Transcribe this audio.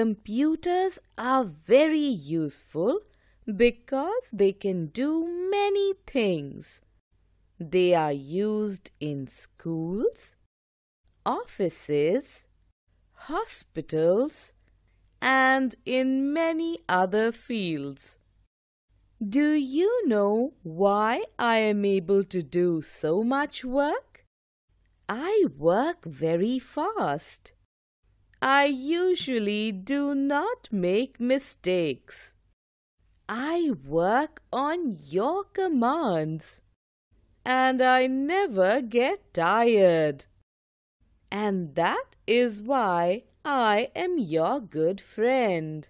Computers are very useful because they can do many things. They are used in schools, offices, hospitals, and in many other fields. Do you know why I am able to do so much work? I work very fast. I usually do not make mistakes. I work on your commands and I never get tired. And that is why I am your good friend.